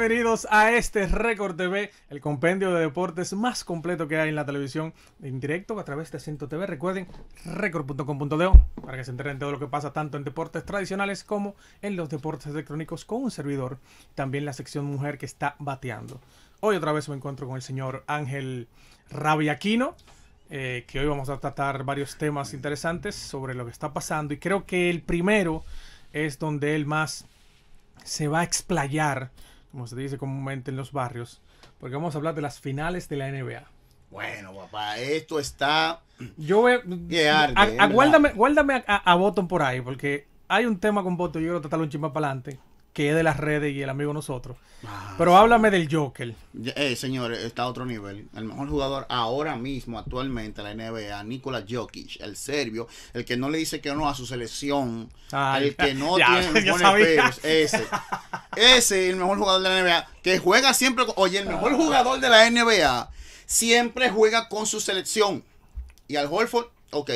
bienvenidos a este Record TV, el compendio de deportes más completo que hay en la televisión en directo a través de Centro TV. Recuerden, record.com.de para que se enteren de todo lo que pasa tanto en deportes tradicionales como en los deportes electrónicos con un servidor. También la sección mujer que está bateando. Hoy otra vez me encuentro con el señor Ángel Rabiaquino. Eh, que hoy vamos a tratar varios temas interesantes sobre lo que está pasando y creo que el primero es donde él más se va a explayar como se dice comúnmente en los barrios, porque vamos a hablar de las finales de la NBA. Bueno, papá, esto está. Yo voy. a, guárdame, a, a, por ahí, porque hay un tema con botón, yo quiero tratarlo un chimba para adelante que es de las redes y el amigo nosotros. Ah, Pero háblame del Joker. Eh, señor, está a otro nivel. El mejor jugador ahora mismo, actualmente, la NBA, Nikola Jokic, el serbio, el que no le dice que no a su selección, el que no tiene ya Ese. ese. es el mejor jugador de la NBA, que juega siempre, oye, el mejor ah. jugador de la NBA siempre juega con su selección. Y al Holford Ok,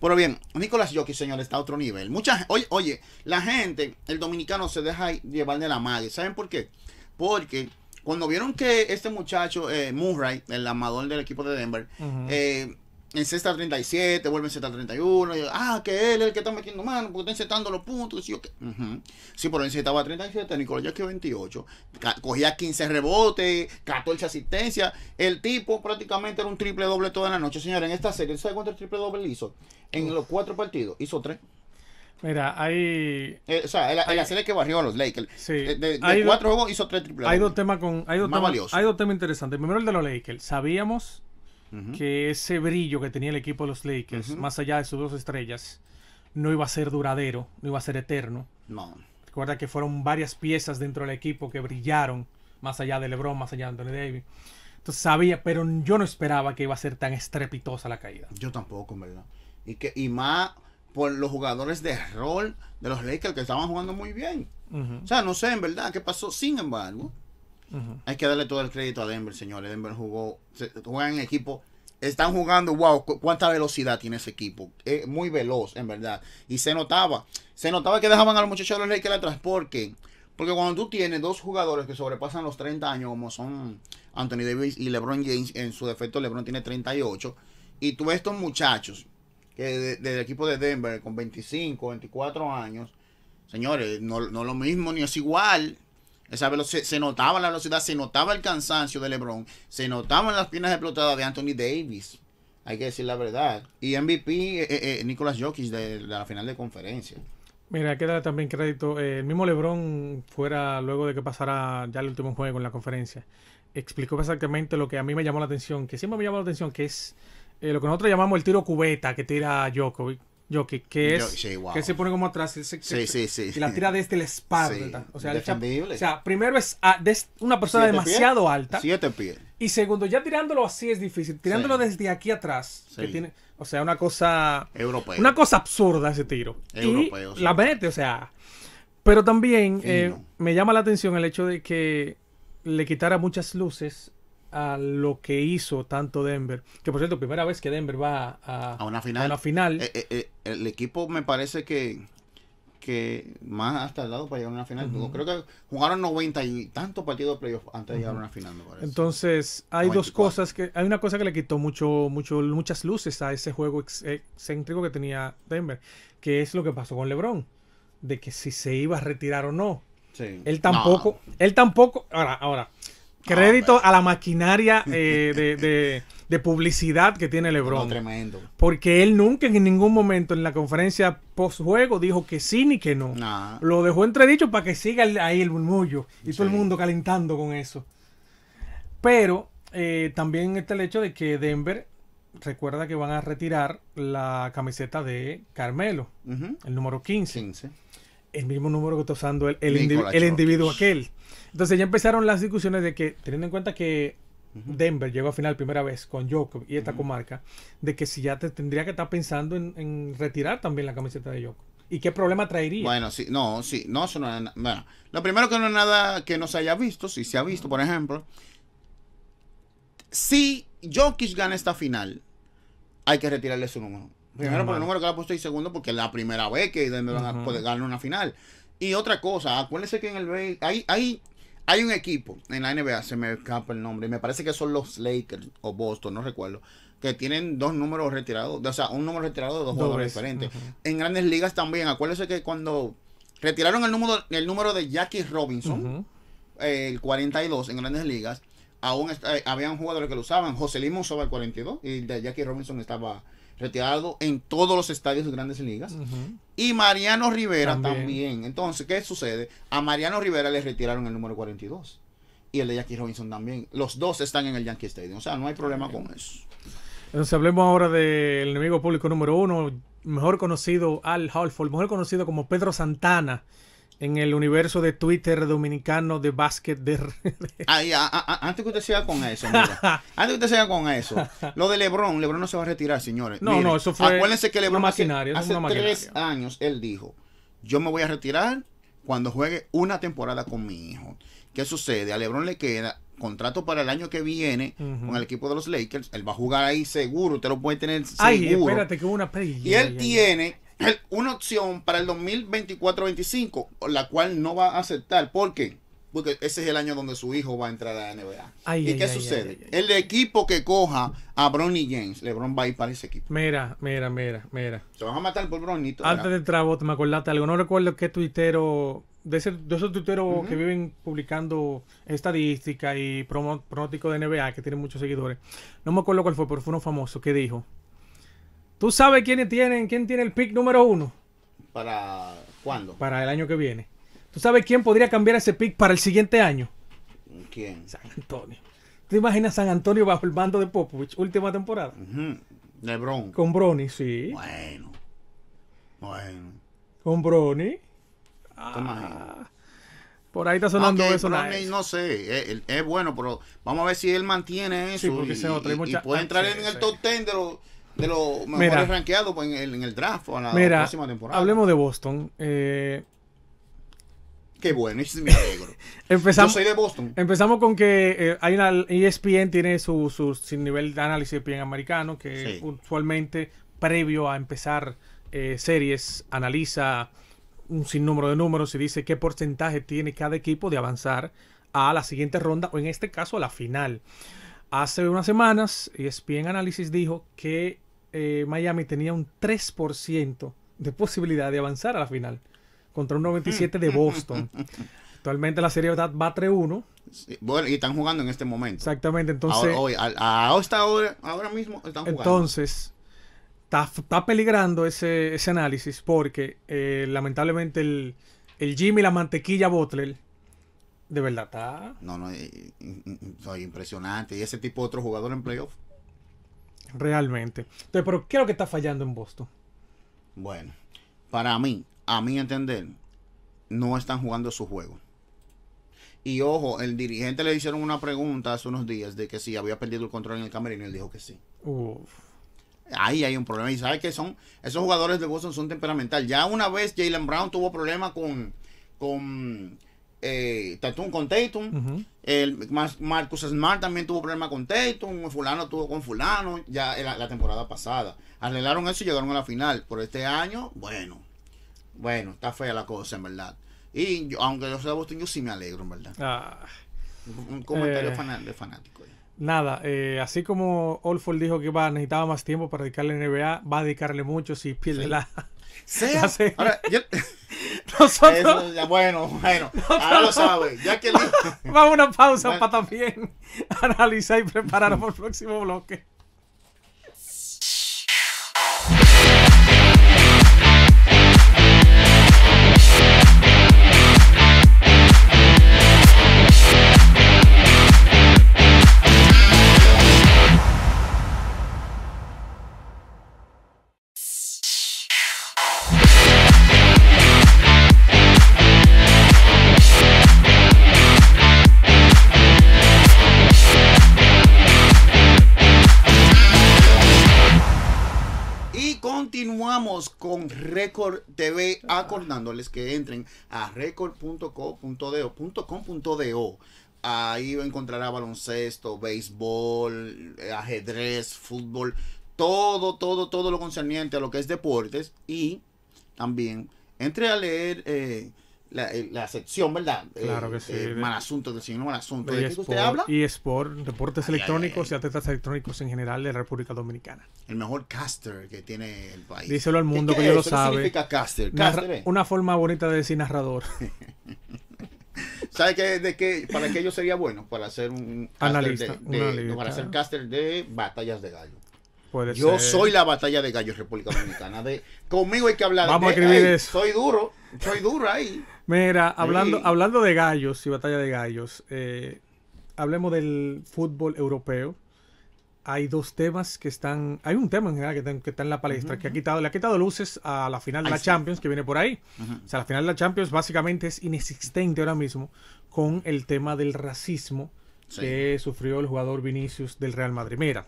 pero bien, Nicolás Jockey, señor, está a otro nivel. Mucha, oye, oye, la gente, el dominicano se deja llevar de la madre. ¿Saben por qué? Porque cuando vieron que este muchacho, eh, Murray, el amador del equipo de Denver, eh, en Cesta 37, vuelve en Cesta 31, ah, que él es el que está metiendo mano, porque está encetando los puntos. sí yo, que, uh -huh. Sí, pero encetaba 37, Nicolás quedó 28, cogía 15 rebotes, 14 asistencias. El tipo prácticamente era un triple doble toda la noche. Señores, en esta serie, ¿sabe cuánto el triple doble hizo? En los cuatro partidos, hizo tres. Mira, hay. Eh, o sea, en hay, la serie que barrió a los Lakers. Sí, eh, de, cuatro juegos hizo tres triple Hay dos temas con. Hay dos temas, Hay dos temas interesantes. Primero el de los Lakers. Sabíamos que ese brillo que tenía el equipo de los Lakers, más allá de sus dos estrellas, no iba a ser duradero, no iba a ser eterno. No. Recuerda que fueron varias piezas dentro del equipo que brillaron, más allá de LeBron, más allá de Anthony Davis. Entonces sabía, pero yo no esperaba que iba a ser tan estrepitosa la caída. Yo tampoco, en verdad. Y, que, y más por los jugadores de rol de los Lakers que estaban jugando muy bien. O sea, no sé en verdad qué pasó. Sin embargo, hay que darle todo el crédito a Denver, señores. Denver jugó, se, en equipo. Están jugando, wow, cuánta velocidad tiene ese equipo. Es muy veloz, en verdad. Y se notaba, se notaba que dejaban a los muchachos de los Lakers que la qué? Porque cuando tú tienes dos jugadores que sobrepasan los 30 años, como son Anthony Davis y LeBron James, en su defecto LeBron tiene 38, y tú ves estos muchachos que del equipo de Denver con 25, 24 años, señores, no, no lo mismo ni es igual. Esa velocidad, se notaba la velocidad, se notaba el cansancio de LeBron, se notaban las piernas explotadas de Anthony Davis. Hay que decir la verdad. Y MVP, eh, eh, eh, Nicolás Jokic de, la final de conferencia. Mira, hay que darle también crédito. el mismo LeBron fuera luego de que pasara ya el último juego en la conferencia. Explicó exactamente lo que a mí me llamó la atención, que siempre me llamó la atención, que es lo que nosotros llamamos el tiro cubeta que tira Jokic yo que es que se pone como atrás sí, sí, sí. y la tira desde este, la espalda. O, sea, el o sea, primero es ah, una persona demasiado alta. Siete pies. Y segundo, ya tirándolo así es difícil. Tirándolo desde aquí atrás. o sea, una cosa. Una cosa absurda ese tiro. la vete o sea. Pero también eh, me llama la atención el hecho de que le quitara muchas luces a lo que hizo tanto Denver. Que por cierto, primera vez que Denver va a, una final. Eh, eh, eh, el equipo me parece que, que más ha tardado para llegar a una final. Creo que jugaron 90 y tantos partidos de playoff antes de llegar a una final, Entonces, hay dos cosas que. Hay una cosa que le quitó mucho, mucho, muchas luces a ese juego excéntrico que tenía Denver, que es lo que pasó con LeBron. De que si se iba a retirar o no. Él tampoco. Él tampoco. Ahora, ahora. Crédito ah, a la maquinaria eh, de, publicidad que tiene LeBron. tremendo. Porque él nunca en ningún momento en la conferencia post-juego dijo que sí ni que no. Lo dejó entredicho para que siga ahí el murmullo y todo el mundo calentando con eso. Pero eh, también está el hecho de que Denver recuerda que van a retirar la camiseta de Carmelo, el número 15. 15 el mismo número que está usando el, el, individuo aquel. Entonces ya empezaron las discusiones de que, teniendo en cuenta que Denver llegó a final primera vez con Jokov y esta comarca, de que si ya te tendría que estar pensando en, retirar también la camiseta de Jokov. ¿Y qué problema traería? Bueno, sí, no, sí, no, eso no es Bueno, lo primero que no es nada que no se haya visto, si se ha visto, por ejemplo, si Jokic gana esta final, hay que retirarle su número. Primero por el número que le ha puesto y segundo porque es la primera vez que van a poder ganar una final. Y otra cosa, acuérdense que en el BAY hay, hay, hay un equipo en la NBA, se me escapa el nombre, me parece que son los Lakers o Boston, no recuerdo, que tienen dos números retirados, o sea, un número retirado de dos jugadores diferentes. En grandes ligas también, acuérdense que cuando retiraron el número, el número de Jackie Robinson, el 42 en grandes ligas, aún eh, habían jugadores que lo usaban, José Limón usaba el 42 y de Jackie Robinson estaba retirado en todos los estadios de grandes ligas. Y Mariano Rivera también. Entonces, ¿qué sucede? A Mariano Rivera le retiraron el número 42. Y el de Jackie Robinson también. Los dos están en el Yankee Stadium. O sea, no hay problema con eso. Entonces hablemos ahora del enemigo público número uno, mejor conocido Al Halford, mejor conocido como Pedro Santana en el universo de Twitter dominicano de básquet de antes que usted siga con eso, mira. antes que usted siga con eso, lo de LeBron, LeBron no se va a retirar, señores. No, no, eso fue acuérdense que LeBron hace, tres años él dijo, yo me voy a retirar cuando juegue una temporada con mi hijo. ¿Qué sucede? A LeBron le queda contrato para el año que viene con el equipo de los Lakers. Él va a jugar ahí seguro, usted lo puede tener seguro. Ay, espérate que una Y él tiene una opción para el 2024-25, la cual no va a aceptar. ¿Por qué? Porque ese es el año donde su hijo va a entrar a la NBA. ¿Y qué sucede? El equipo que coja a Bronny James, LeBron va a ir para ese equipo. Mira, mira, mira, mira. Se van a matar por Bronny. Antes del trabot, me acordaste algo. No recuerdo qué tuitero, de, esos tuiteros que viven publicando estadísticas y pronósticos de NBA, que tienen muchos seguidores. No me acuerdo cuál fue, pero fue uno famoso ¿qué dijo ¿Tú sabes quién tiene, quién tiene el pick número uno? ¿Para cuándo? Para el año que viene. ¿Tú sabes quién podría cambiar ese pick para el siguiente año? ¿Quién? San Antonio. ¿Te imaginas San Antonio bajo el bando de Popovich, última temporada? De Con Brony, sí. Bueno. Bueno. Con Brony. Ah, por ahí está sonando eso. no sé, es, bueno, pero vamos a ver si él mantiene eso. Sí, porque y, puede entrar en el top ten de los de los mejores pues, en el, draft mira, Hablemos de Boston. Eh, qué bueno, es empezamos, Yo soy de Boston. Empezamos con que eh, hay una ESPN tiene su, su, nivel de análisis ESPN e americano, que usualmente, previo a empezar eh, series, analiza un sinnúmero de números y dice qué porcentaje tiene cada equipo de avanzar a la siguiente ronda, o en este caso a la final. Hace unas semanas, ESPN Análisis dijo que eh, Miami tenía un 3% de posibilidad de avanzar a la final contra un 97 de Boston. Actualmente la serie va 3-1. bueno, y están jugando en este momento. Exactamente, entonces... Ahora, a, ahora, mismo están jugando. Entonces, está, peligrando ese, análisis porque eh, lamentablemente el, Jimmy, la mantequilla Butler, de verdad está... No, no, soy impresionante. Y ese tipo de otro jugador en playoff. Realmente. Entonces, pero ¿qué es lo que está fallando en Boston? Bueno, para mí, a mi entender, no están jugando su juego. Y ojo, el dirigente le hicieron una pregunta hace unos días de que si había perdido el control en el camerino y él dijo que sí. Ahí hay un problema. Y sabe que son, esos jugadores de Boston son temperamental. Ya una vez Jalen Brown tuvo problema con, con eh, Tatum con Tatum. el, Marcus Smart también tuvo problema con Tatum. Fulano tuvo con Fulano ya la, temporada pasada. Arreglaron eso y llegaron a la final. Por este año, bueno, bueno, está fea la cosa, en verdad. Y aunque yo sea Boston, yo sí me alegro, en verdad. Ah. un, comentario eh. de fanático. Nada, eh, así como Olford dijo que va, necesitaba más tiempo para dedicarle a NBA, va a dedicarle mucho si pierde la. Sea, ahora, bueno, bueno. ahora lo sabe. Ya que Vamos a una pausa para también analizar y preparar por el próximo bloque. Y continuamos con Record TV, acordándoles que entren a record.co.do.com.do. Ahí encontrará baloncesto, béisbol, ajedrez, fútbol, todo, todo, todo lo concerniente a lo que es deportes. Y también entre a leer eh, la, eh, la, sección, ¿verdad? Eh, claro que sí. Eh, mal asunto, del señor mal asunto. ¿De, qué usted habla? Y Sport, reportes electrónicos y atletas electrónicos en general de la República Dominicana. El mejor caster que tiene el país. Díselo al mundo que yo lo sabe. ¿Qué significa caster? una forma bonita de decir narrador. ¿Sabe qué, de qué, para qué yo sería bueno? Para hacer un analista, para hacer caster de batallas de gallo. yo soy la batalla de gallos República Dominicana. De, conmigo hay que hablar. Vamos a escribir eso. Soy duro, soy duro ahí. Mira, hablando, hablando de gallos y batalla de gallos, eh, hablemos del fútbol europeo. Hay dos temas que están. Hay un tema en general que está, en la palestra, que ha quitado, le ha quitado luces a la final de la Champions, que viene por ahí. O sea, la final de la Champions básicamente es inexistente ahora mismo con el tema del racismo que sufrió el jugador Vinicius del Real Madrid. Mira,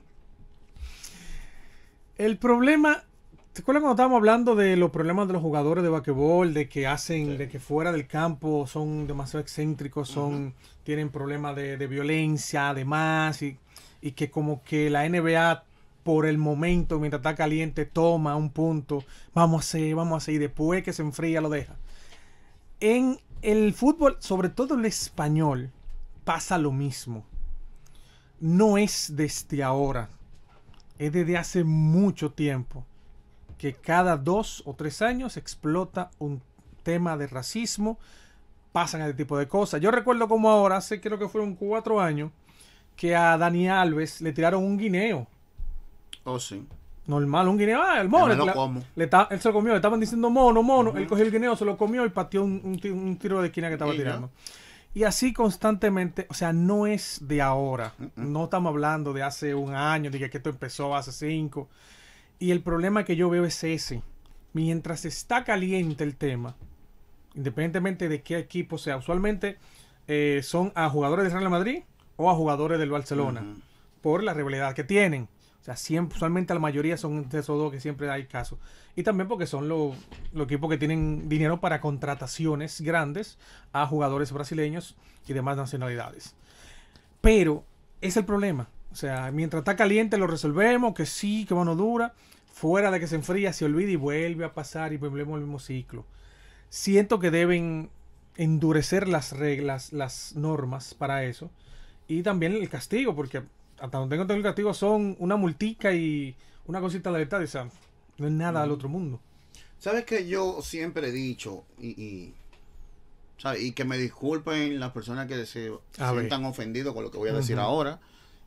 el problema ¿Te acuerdas cuando estábamos hablando de los problemas de los jugadores de vaquebol, de que hacen, de que fuera del campo son demasiado excéntricos, son, tienen problemas de, violencia, además, y, y que como que la NBA por el momento, mientras está caliente, toma un punto, vamos a hacer, vamos a hacer, y después que se enfría lo deja. En el fútbol, sobre todo el español, pasa lo mismo. No es desde ahora, es desde hace mucho tiempo que cada dos o tres años explota un tema de racismo, pasan este tipo de cosas. Yo recuerdo como ahora, hace creo que fueron cuatro años, que a Dani Alves le tiraron un guineo. Oh, sí. Normal, un guineo. Ah, el mono. Le él se lo comió, le estaban diciendo mono, mono. Él cogió el guineo, se lo comió y pateó un, tiro de esquina que estaba tirando. Y así constantemente, o sea, no es de ahora. Mm, mm. No estamos hablando de hace un año, de que esto empezó hace cinco. Y el problema que yo veo es ese. Mientras está caliente el tema, independientemente de qué equipo sea, usualmente eh, son a jugadores del Real Madrid o a jugadores del Barcelona, por la rivalidad que tienen. O sea, siempre, usualmente la mayoría son de esos dos que siempre hay casos. Y también porque son los equipos que tienen dinero para contrataciones grandes a jugadores brasileños y demás nacionalidades. Pero es el problema. O sea, mientras está caliente lo resolvemos, que sí, que mano dura. Fuera de que se enfría, se olvida y vuelve a pasar y volvemos al mismo ciclo. Siento que deben endurecer las reglas, las normas para eso. Y también el castigo, porque hasta donde tengo el castigo son una multica y una cosita de la O sea, no es nada al otro mundo. ¿Sabes que yo siempre he dicho y, y... que me disculpen las personas que se sientan ofendidos con lo que voy a decir ahora,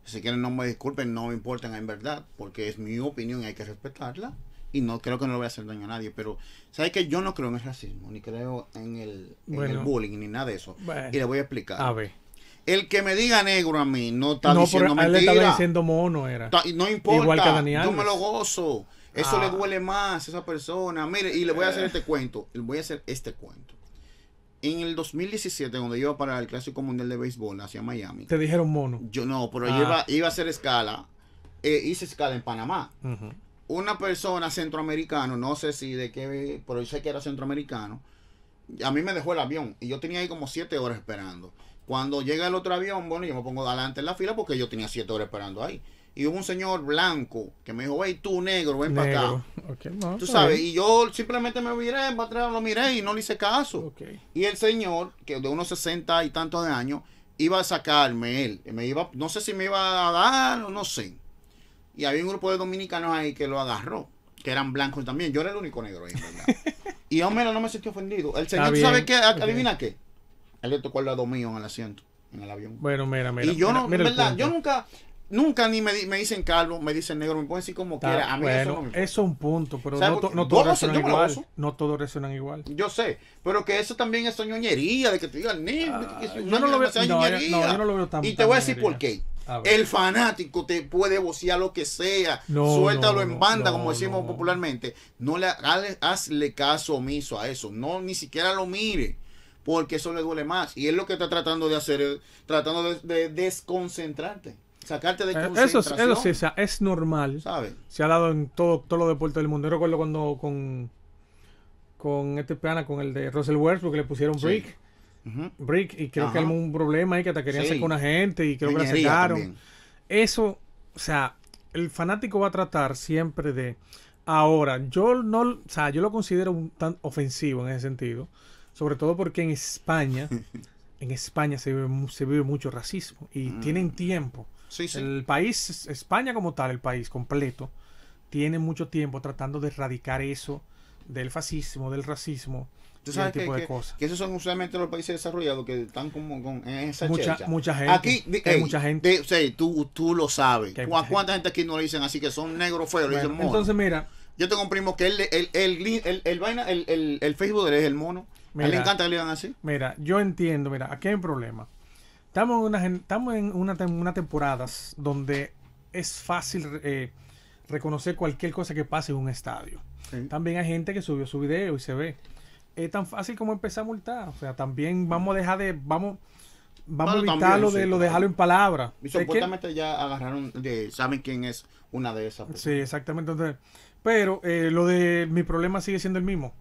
si quieren no me disculpen, no me importan en verdad, porque es mi opinión y hay que respetarla. Y no creo que no le voy a hacer daño a nadie, pero ¿sabes que Yo no creo en el racismo, ni creo en el, bullying, ni nada de eso. y le voy a explicar. A ver. El que me diga negro a mí no está diciendo mentira. No, le estaba diciendo mono, era. No importa, Igual que Daniel. yo me lo gozo. Eso le ah. duele más a esa persona. Mire, y le voy a hacer eh. este cuento. Le voy a hacer este cuento en el 2017, cuando iba para el Clásico Mundial de Béisbol hacia Miami. Te dijeron mono. Yo no, pero ah. iba, a hacer escala. Eh, hice escala en Panamá. Una persona centroamericano, no sé si de qué, pero yo sé que era centroamericano. A mí me dejó el avión y yo tenía ahí como siete horas esperando. Cuando llega el otro avión, bueno, yo me pongo adelante en la fila porque yo tenía siete horas esperando ahí y hubo un señor blanco que me dijo, hey tú negro, ven para acá. tú sabes, y yo simplemente me miré, para atrás lo miré y no le hice caso. Y el señor, que de unos 60 y tantos de años, iba a sacarme él. Me iba, no sé si me iba a dar o no sé. Y había un grupo de dominicanos ahí que lo agarró, que eran blancos también. Yo era el único negro ahí, ¿verdad? y yo, mira, no me sentí ofendido. El señor, ¿sabes qué? Adivina qué. Él le tocó el lado mío en el asiento, en el avión. Bueno, mira, mira. Y yo mira, verdad, yo nunca, Nunca ni me, me, dicen calvo, me dicen negro, me pueden decir como quiera. A mí eso, es un punto, pero no, todo no, todos resuenan igual. Yo sé, pero que eso también es soñoñería, de que te digan negro. Ah, yo, no no, lo veo tan Y te voy a decir por qué. El fanático te puede vocear lo que sea, no, suéltalo en banda, como decimos popularmente. No le hazle, caso omiso a eso, no ni siquiera lo mire, porque eso le duele más. Y es lo que está tratando de hacer, eh, tratando de desconcentrarte. Sacarte de eh, Eso, eso sí, o sea, es normal. ¿Sabe? Se ha dado en todo, todos los deportes del mundo. Yo recuerdo cuando con, con este plana, con el de Russell Westbrook, que le pusieron brick. Brick, y creo que hay un problema ahí que te querían hacer con la gente y creo que la sacaron. Eso, o sea, el fanático va a tratar siempre de. Ahora, yo no, yo lo considero tan ofensivo en ese sentido, sobre todo porque en España, en España se vive, se vive mucho racismo y mm. tienen tiempo el país, España como tal, el país completo, tiene mucho tiempo tratando de erradicar eso del fascismo, del racismo. ese tipo de cosas. que, esos son usualmente los países desarrollados que están como con, esa mucha, mucha gente. Aquí hay mucha gente. tú, lo sabes. ¿Cuánta gente? aquí no lo dicen así que son negros feos? Entonces, mira. Yo tengo un primo que él, el, el, vaina, el, Facebook es el mono. Mira, él le encanta que le digan así. Mira, yo entiendo. Mira, aquí hay un problema. Estamos en una, estamos en una, una temporada donde es fácil eh, reconocer cualquier cosa que pase en un estadio. También hay gente que subió su video y se ve. Es tan fácil como empezar a multar. O sea, también vamos a dejar de. Vamos, vamos a evitar lo, de, lo dejarlo en palabras. Y supuestamente ya agarraron, de, saben quién es una de esas. Personas? Sí, exactamente. pero eh, lo de mi problema sigue siendo el mismo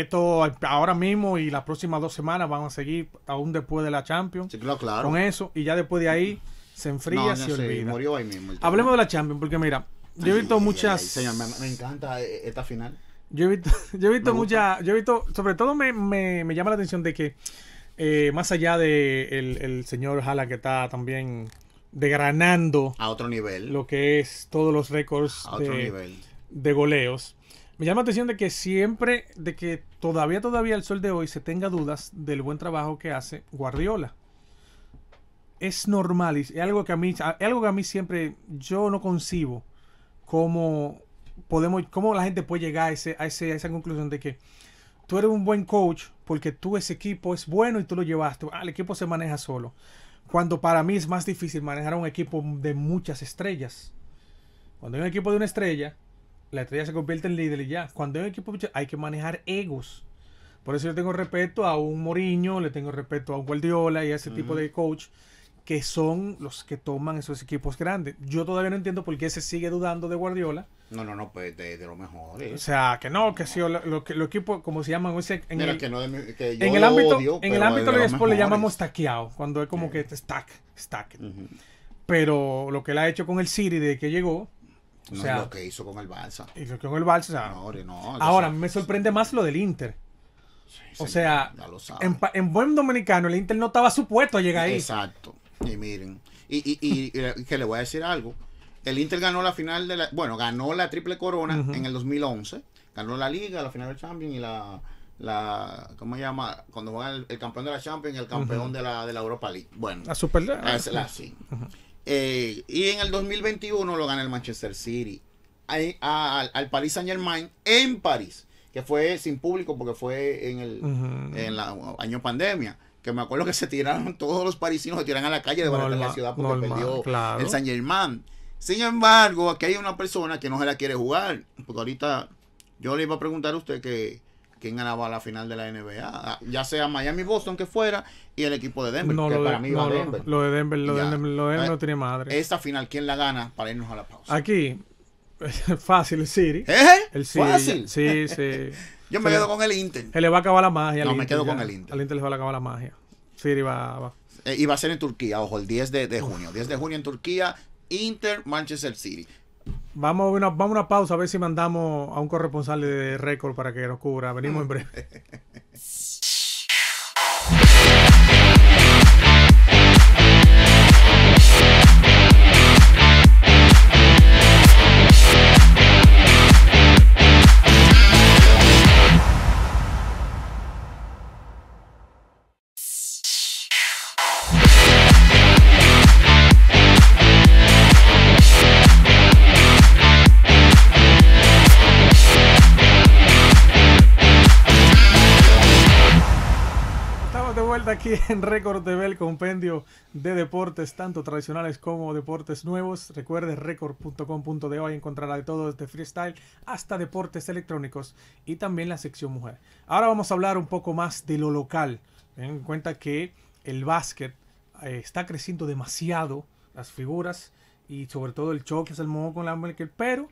esto ahora mismo y las próximas dos semanas van a seguir aún después de la Champions. Sí, claro, claro. Con eso, y ya después de ahí se enfría, se olvida. murió mismo Hablemos de la Champions, porque mira, yo he visto muchas. señor, me, encanta eh, eh, esta final. Yo he visto, yo he visto muchas. Yo he visto, sobre todo me, me, me llama la atención de que, eh, más allá de el, señor Jala que está también degranando a otro nivel lo que es todos los récords de goleos me llama la atención de que siempre, de que todavía, todavía el sol de hoy se tenga dudas del buen trabajo que hace Guardiola. Es normal, es algo que a mí, es algo que a mí siempre yo no concibo cómo podemos, cómo la gente puede llegar a, a esa conclusión de que tú eres un buen coach porque tú ese equipo es bueno y tú lo llevaste. Ah, el equipo se maneja solo. Cuando para mí es más difícil manejar un equipo de muchas estrellas. Cuando hay un equipo de una estrella, la estrella se convierte en líder y ya. Cuando hay un equipo hay que manejar egos. Por eso yo tengo respeto a un Moriño, le tengo respeto a un Guardiola y a ese tipo de coach que son los que toman esos equipos grandes. Yo todavía no entiendo por qué se sigue dudando de Guardiola. No, no, no, pues de, lo mejor. Eh. O sea, que no, que si sí, lo, que los como se llama en el, en el ámbito, en el ámbito de, sport le llamamos taqueado, cuando es como que stack, stack. Pero lo que él ha hecho con el City de que llegó, no es lo que hizo con el Barça. Y lo que con el ahora, me sorprende más lo del Inter. o sea, en, buen dominicano, el Inter no estaba supuesto a llegar ahí. Exacto. Y miren, y, y, y, eh, que le voy a decir algo. El Inter ganó la final de la. Bueno, ganó la triple corona en el 2011. Ganó la Liga, la final del Champions y la. la ¿Cómo se llama? Cuando va el, campeón de la Champions y el campeón de, la, de la Europa League. Bueno. La Super League. Ah, sí. Eh, y en el 2021 lo gana el Manchester City al, al, al Paris Saint Germain en París, que fue sin público porque fue en el año pandemia. Que me acuerdo que se tiraron, todos los parisinos se tiraron a la calle de la ciudad porque perdió el Saint Germain. Sin embargo, aquí hay una persona que no se la quiere jugar. Porque ahorita yo le iba a preguntar a usted que quién ganaba la final de la NBA, ah, ya sea Miami, Boston, que fuera, y el equipo de Denver, no, que lo para de, mí Denver. Lo de Denver, lo de Denver, lo de no eh, tiene madre. ¿Esta final, ¿quién la gana para irnos a la pausa? Aquí, fácil, el City. ¿Eh, ¿Eh? El City. Fácil. Sí, sí. Yo me quedo con el Inter. Se le va a acabar la magia. No, me quedo con el Inter. Al Inter le va a acabar la magia. City va, va. Eh, y va a ser en Turquía, ojo, el 10 de, de junio. 10 de junio en Turquía, Inter, Manchester City. Vamos a, una, vamos una pausa a ver si mandamos a un corresponsal de récord para que nos cubra. Venimos en breve. en Récord TV el compendio de deportes, tanto tradicionales como deportes nuevos. Recuerde, record.com.de hoy encontrará de todo, desde freestyle hasta deportes electrónicos y también la sección mujer. Ahora vamos a hablar un poco más de lo local. Ten en cuenta que el básquet eh, está creciendo demasiado, las figuras y sobre todo el choque, es el modo con la Merkel, pero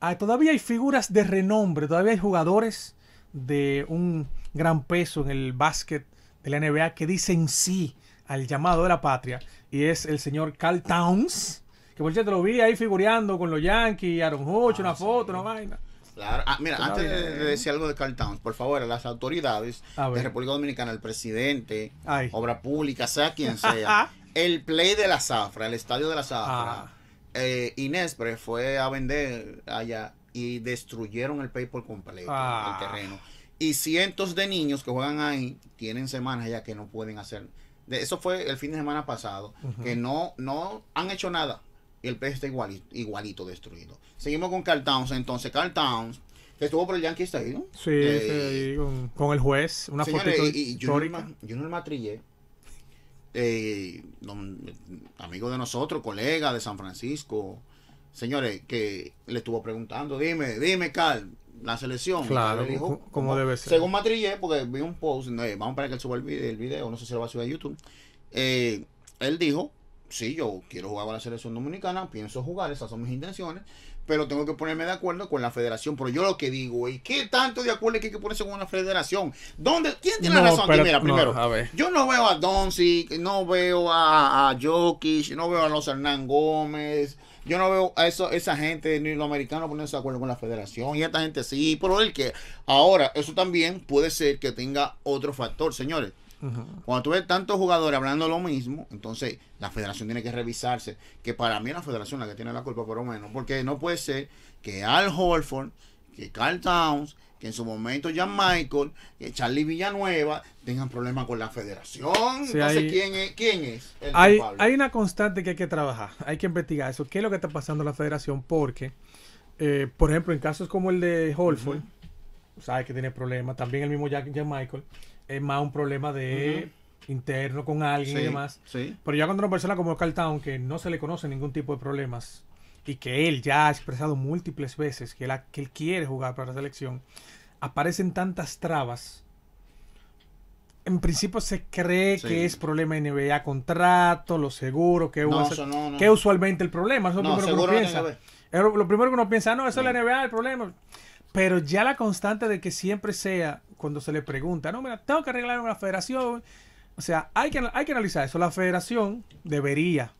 ah, todavía hay figuras de renombre, todavía hay jugadores de un gran peso en el básquet de la NBA que dicen sí al llamado de la patria. Y es el señor Carl Towns. Que por cierto lo vi ahí figureando con los Yankees, Aaron una ah, foto, una vaina. Claro. Ah, mira, antes de, decir algo de Carl Towns, por favor, a las autoridades de República Dominicana, el presidente, obra pública, sea quien sea, el play de la Zafra, el estadio de la Zafra, ah. eh, Inés eh, fue a vender allá y destruyeron el play por completo, el terreno. Y cientos de niños que juegan ahí tienen semanas ya que no pueden hacer. eso fue el fin de semana pasado, que no, no han hecho nada. Y el pez está igualito, destruido. Seguimos con Carl Towns. Entonces, Carl Towns estuvo por el Yankee Stadium. Sí, eh, con, el juez. Una foto y, y yo, matrillé. Eh, amigo de nosotros, colega de San Francisco. Señores, que le estuvo preguntando, dime, dime, Carl, la selección. Claro, dijo, como, debe ser. Según Matrillé, porque vi un post, no, eh, vamos para que él suba el video, el video, no sé si lo va a subir a YouTube. Eh, él dijo, sí, yo quiero jugar con la selección dominicana, pienso jugar, esas son mis intenciones, pero tengo que ponerme de acuerdo con la federación. Pero yo lo que digo, ¿y qué tanto de acuerdo hay que ponerse con la federación? ¿Dónde, ¿Quién tiene la razón Mira, primero, a ver. yo no veo a Doncic, no veo a, a Jokic, no veo a los Hernán Gómez, yo no veo a eso, esa gente ni los americanos poniéndose de acuerdo con la federación y esta gente sí, pero el que ahora eso también puede ser que tenga otro factor, señores. Cuando tú ves tantos jugadores hablando lo mismo, entonces la federación tiene que revisarse, que para mí es la federación la que tiene la culpa por lo menos, porque no puede ser que Al Holford que Carl Towns, que en su momento Jan Michael, que Charlie Villanueva tengan problemas con la federación. no sé ¿quién es? Quién es hay, hay, una constante que hay que trabajar, hay que investigar eso. ¿Qué es lo que está pasando en la federación? Porque, eh, por ejemplo, en casos como el de Holford, sabe sabes que tiene problemas, también el mismo Jack, Michael, es más un problema de... interno con alguien y demás. Pero ya cuando una persona como Carl Towns, que no se le conoce ningún tipo de problemas y que él ya ha expresado múltiples veces que él, que él quiere jugar para la selección, aparecen tantas trabas. En principio se cree que es problema NBA, NBA contrato, lo seguro, que, que usualmente el problema. lo primero que uno piensa. Ah, no, eso es la NBA el problema. Pero ya la constante de que siempre sea, cuando se le pregunta, no, mira, tengo que arreglar una federación. O sea, hay que, hay que analizar eso. La federación debería,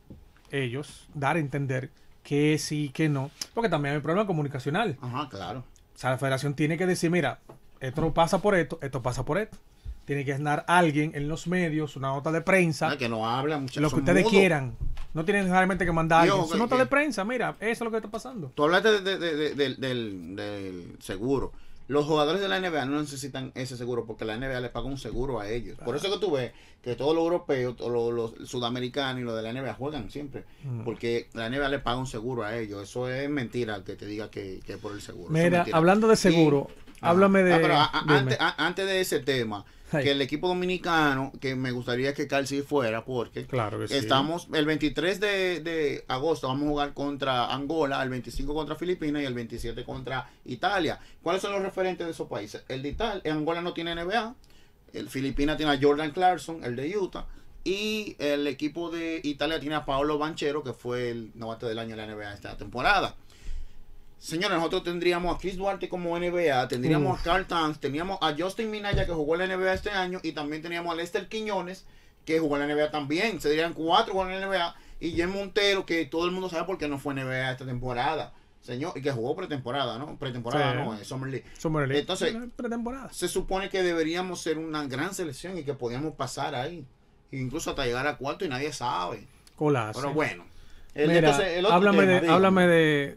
ellos, dar a entender que sí, que no. Porque también hay un problema comunicacional. Ajá, claro. O sea, la federación tiene que decir, mira, esto no pasa por esto, esto pasa por esto. Tiene que estar alguien en los medios, una nota de prensa. Ah, que no habla, muchachos. Lo que ustedes quieran. No tienen necesariamente que mandar una nota eh, de prensa, mira, eso es lo que está pasando. Tú hablaste de, del, del, del seguro. Los jugadores de la NBA no necesitan ese seguro porque la NBA les paga un seguro a ellos. Por eso que tú ves que todos los europeos, todos los, sudamericanos y los de la NBA juegan siempre. Mm. Porque la NBA les paga un seguro a ellos. Eso es mentira que te diga que, es por el seguro. Mira, hablando de seguro, háblame ah, de... antes de ese tema, que el equipo dominicano, que me gustaría que Calci fuera, porque estamos el 23 de, agosto vamos a jugar contra Angola, el 25 contra Filipinas y el 27 contra Italia. ¿Cuáles son los referentes de esos países? El de Italia, Angola no tiene NBA, el Filipinas tiene a Jordan Clarkson, el de Utah. Y el equipo de Italia tiene a Paolo Banchero, que fue el novato del año de la NBA esta temporada. Señores, nosotros tendríamos a Chris Duarte como NBA, tendríamos a Carl Towns, teníamos a Justin Minaya que jugó en la NBA este año y también teníamos a Lester Quiñones que jugó en la NBA también. dirían cuatro con la NBA y Jen Montero que todo el mundo sabe por qué no fue NBA esta temporada. Señor, y que jugó pretemporada, ¿no? Pretemporada, ¿no? En eh, Summer League. Summer League. Entonces, pretemporada. se supone que deberíamos ser una gran selección y que podíamos pasar ahí. Incluso hasta llegar a cuarto y nadie sabe. Colazo. Pero bueno, háblame,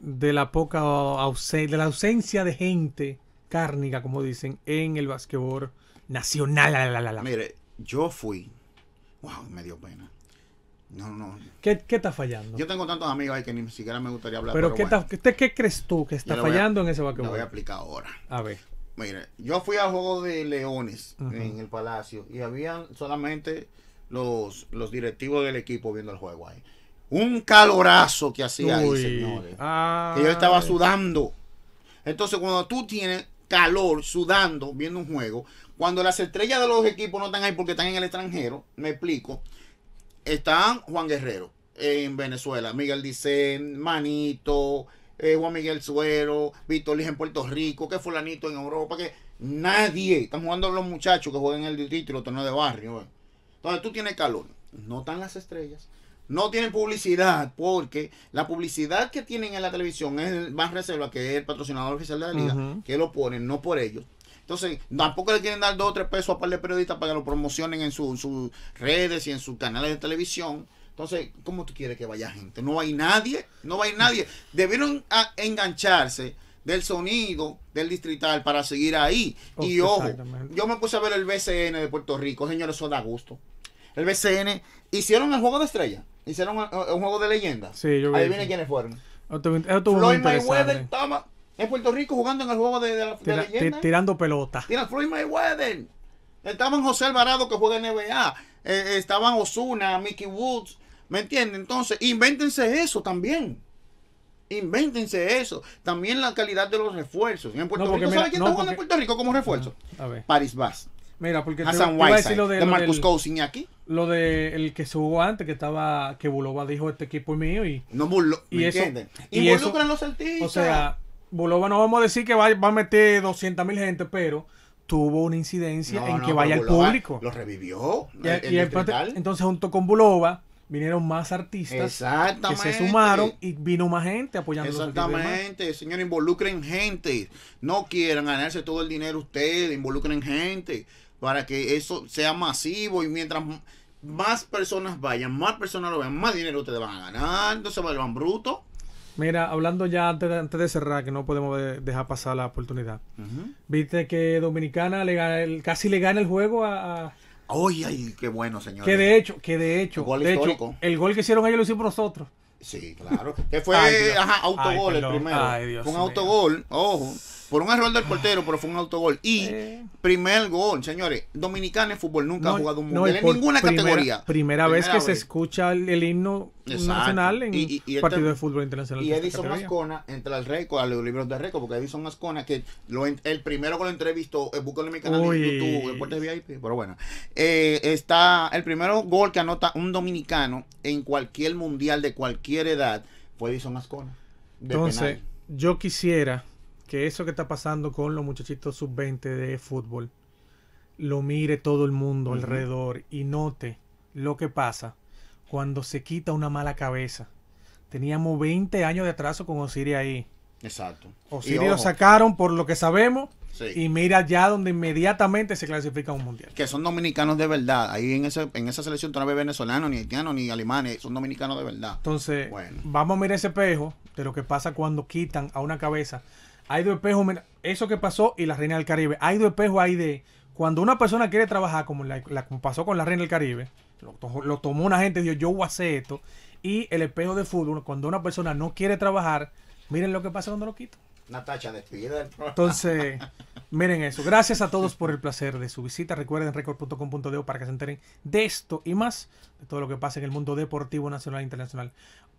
de, la poca ausencia, de gente cárnica, como dicen, en el básquetbol nacional. Mire, yo fui. Wow, me dio pena. No, no. ¿Qué, ¿Qué, está fallando? Yo tengo tantos amigos ahí que ni siquiera me gustaría hablar. Pero, ¿qué, ¿qué, crees tú que está fallando en ese basquetbol? Lo voy a aplicar ahora. A ver. Mire, yo fui al juego de Leones en el Palacio y habían solamente los, los directivos del equipo viendo el juego ahí un calorazo que hacía ahí, señores. Ah, que yo estaba eh. sudando. Entonces, cuando tú tienes calor sudando viendo un juego, cuando las estrellas de los equipos no están ahí porque están en el extranjero, me explico, están Juan Guerrero en Venezuela, Miguel Dicen, Manito, eh, Juan Miguel Suero, Víctor Liz en Puerto Rico, que fulanito en Europa, que nadie, están jugando los muchachos que juegan el distrito y los torneos de barrio. Eh. Entonces tú tienes calor, no están las estrellas no tienen publicidad porque la publicidad que tienen en la televisión es más reserva que el patrocinador oficial de la liga que lo ponen no por ellos entonces tampoco le quieren dar dos o tres pesos a par de periodistas para que lo promocionen en, sus redes y en sus canales de televisión entonces cómo tú quieres que vaya gente no hay nadie no hay nadie debieron engancharse del sonido del distrital para seguir ahí y ojo yo me puse a ver el BCN de Puerto Rico señores eso da gusto el BCN hicieron el juego de estrella Hicieron un, juego de leyenda. Ahí viene quiénes fueron. Floyd Mayweather estaba en Puerto Rico jugando en el juego de, de, leyenda. Tirando pelota. Floyd Mayweather. Estaban José Alvarado que juega en NBA. Eh, estaban Osuna, Mickey Woods. ¿Me entienden? Entonces, invéntense eso también. Invéntense eso. También la calidad de los refuerzos. En Puerto Rico, ¿sabe quién está jugando en Puerto Rico como refuerzo? París Paris Bass Mira, porque lo de, Marcus Cousin aquí. Lo de el que se antes, que estaba, que Bulova dijo este equipo es mío y. No y eso, Involucran los artistas. O sea, Bulova no vamos a decir que va, a meter 200 mil gente, pero tuvo una incidencia en que vaya al público. Lo revivió. entonces junto con Bulova vinieron más artistas que se sumaron y vino más gente apoyando. Exactamente, señores, involucren gente. No quieran ganarse todo el dinero ustedes, involucren gente para que eso sea masivo y mientras más personas vayan, más personas lo vean, más dinero ustedes van a ganar, entonces van bruto. Mira, hablando ya antes de, cerrar, que no podemos dejar pasar la oportunidad. Viste que Dominicana le casi le gana el juego a, Ay, ay, qué bueno, señor. Que de hecho, que de hecho, el gol, que hicieron ellos lo hicimos nosotros. Sí, claro. Que fue ajá, autogol el primero. Fue un autogol, ojo por un error del portero, pero fue un autogol. Y primer gol, señores, Dominicana en fútbol nunca ha jugado un mundial en ninguna categoría. Primera, vez que se escucha el, himno nacional en y, partido este- de fútbol internacional. Y Edison Ascona, entre el récord, a los libros de récord, porque Edison Ascona, que el primero que lo entrevistó, búscalo en mi canal de YouTube, VIP, pero bueno, eh, está el primer gol que anota un dominicano en cualquier mundial de cualquier edad fue Edison Ascona. Entonces, yo quisiera que eso que está pasando con los muchachitos sub-20 de fútbol lo mire todo el mundo alrededor y note lo que pasa cuando se quita una mala cabeza. Teníamos 20 años de atraso con Osiria ahí. Exacto. Osiri lo sacaron por lo que sabemos. Y mira ya donde inmediatamente se clasifica un mundial. Que son dominicanos de verdad. Ahí en, esa selección no ves venezolanos, ni haitianos, ni alemanes. Son dominicanos de verdad. Entonces, bueno. vamos a mirar ese espejo de lo que pasa cuando quitan a una cabeza hay dos espejos, eso que pasó y la Reina del Caribe. Hay dos espejos ahí de cuando una persona quiere trabajar, como, la, pasó con la Reina del Caribe, lo, tomó una gente y dijo, yo voy a hacer esto. Y el espejo de fútbol, cuando una persona no quiere trabajar, miren lo que pasa cuando lo quito. Natacha, tacha del programa. Entonces, miren eso. Gracias a todos por el placer de su visita. Recuerden record.com.de para que se enteren de esto y más, de todo lo que pasa en el mundo deportivo nacional e internacional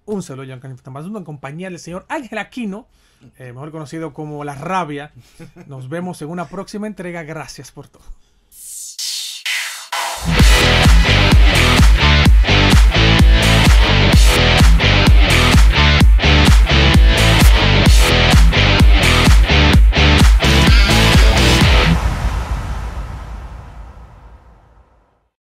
un solo en compañía del señor Ángel Aquino, eh, mejor conocido como La Rabia. Nos vemos en una próxima entrega. Gracias por todo.